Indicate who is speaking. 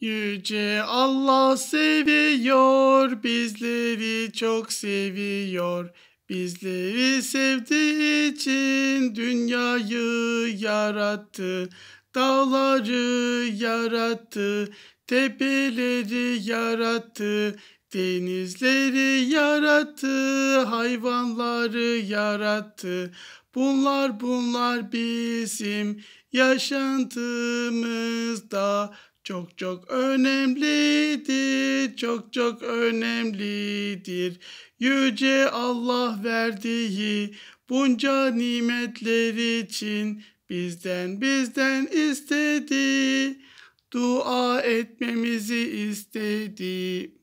Speaker 1: Yüce Allah seviyor, bizleri çok seviyor. Bizleri sevdiği için dünyayı yarattı. Dağları yarattı, tepeleri yarattı, denizleri yarattı, hayvanları yarattı. Bunlar bunlar bizim yaşantımızda çok çok önemlidir, çok çok önemlidir. Yüce Allah verdiği bunca nimetler için bizden bizden istedi. Dua etmemizi istedi.